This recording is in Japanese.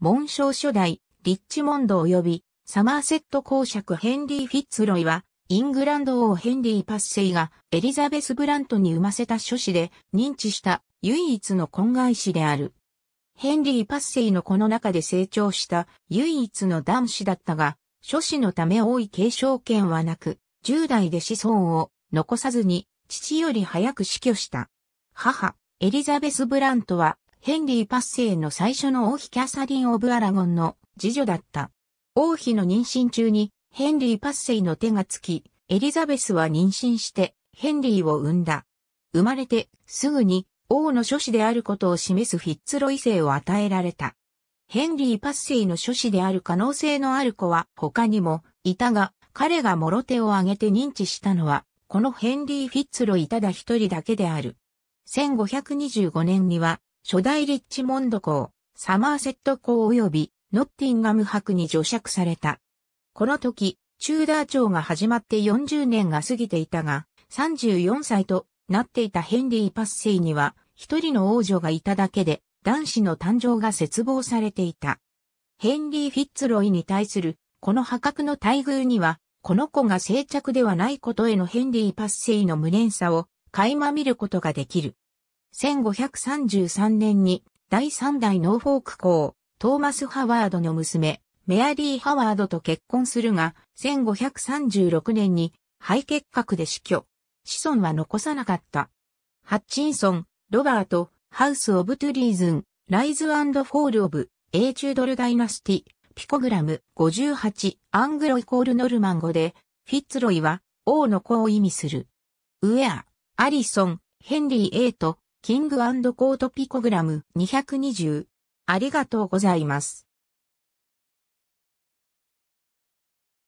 紋章初代、リッチモンド及び、サマーセット公爵ヘンリー・フィッツロイは、イングランド王ヘンリー・パッセイがエリザベス・ブラントに生ませた諸子で認知した唯一の婚外子である。ヘンリー・パッセイのこの中で成長した唯一の男子だったが、諸子のため多い継承権はなく、10代で子孫を残さずに父より早く死去した。母、エリザベス・ブラントはヘンリーパッセイの最初の王妃キャサリン・オブ・アラゴンの次女だった。王妃の妊娠中にヘンリーパッセイの手がつき、エリザベスは妊娠してヘンリーを産んだ。生まれてすぐに王の諸子であることを示すフィッツロイ姓を与えられた。ヘンリー・パッセイの諸子である可能性のある子は他にもいたが、彼が諸手を挙げて認知したのは、このヘンリー・フィッツロイただ一人だけである。1525年には初代リッチモンド校、サマーセット校及びノッティンガム博に除爵された。この時、チューダー朝が始まって40年が過ぎていたが、34歳となっていたヘンリー・パッセイには、一人の王女がいただけで、男子の誕生が絶望されていた。ヘンリー・フィッツロイに対する、この破格の待遇には、この子が静着ではないことへのヘンリー・パッセイの無念さを、垣間見ることができる。1533年に第3代ノーフォーク公、トーマス・ハワードの娘、メアリー・ハワードと結婚するが、1536年に肺結核で死去。子孫は残さなかった。ハッチンソン、ロバート、ハウス・オブ・トゥリーズン、ライズ・フォール・オブ、エーチュードル・ダイナスティ、ピコグラム58、アングロイコール・ノルマン語で、フィッツロイは、王の子を意味する。ウェア、アリソン、ヘンリー・エイト、キングコートピコグラム220。ありがとうございます。